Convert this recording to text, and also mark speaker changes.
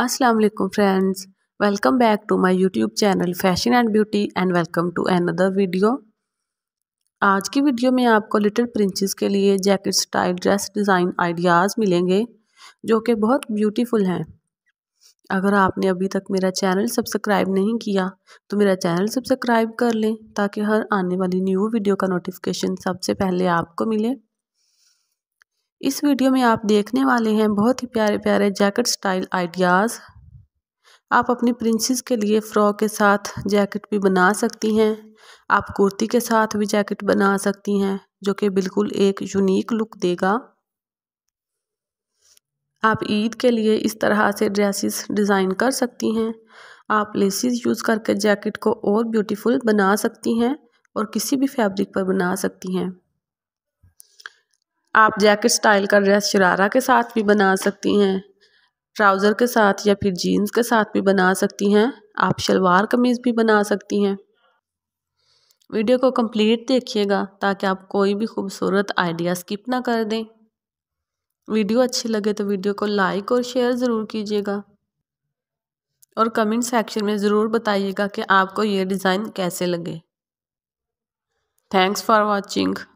Speaker 1: अस्सलाम वालेकुम friends welcome back to my YouTube channel fashion and beauty and welcome to another video आज की video में आपको लिटिल प्रिंसेस के लिए jacket style dress design ideas मिलेंगे जो कि बहुत ब्यूटीफुल हैं अगर आपने अभी तक मेरा चैनल सब्सक्राइब नहीं किया तो मेरा चैनल सब्सक्राइब कर लें ताकि हर आने वाली न्यू वीडियो का नोटिफिकेशन सबसे पहले आपको मिले इस वीडियो में आप देखने वाले हैं बहुत ही प्यारे प्यारे जैकेट स्टाइल आइडियाज़ आप अपनी प्रिंसेस के लिए फ़्रॉक के साथ जैकेट भी बना सकती हैं आप कुर्ती के साथ भी जैकेट बना सकती हैं जो कि बिल्कुल एक यूनिक लुक देगा आप ईद के लिए इस तरह से ड्रेसेस डिज़ाइन कर सकती हैं आप लेसिस यूज़ करके जैकेट को और ब्यूटीफुल बना सकती हैं और किसी भी फैब्रिक पर बना सकती हैं आप जैकेट स्टाइल का ड्रेस शरारा के साथ भी बना सकती हैं ट्राउज़र के साथ या फिर जीन्स के साथ भी बना सकती हैं आप शलवार कमीज़ भी बना सकती हैं वीडियो को कंप्लीट देखिएगा ताकि आप कोई भी खूबसूरत आइडिया स्किप ना कर दें वीडियो अच्छी लगे तो वीडियो को लाइक और शेयर ज़रूर कीजिएगा और कमेंट सेक्शन में ज़रूर बताइएगा कि आपको ये डिज़ाइन कैसे लगे थैंक्स फॉर वॉचिंग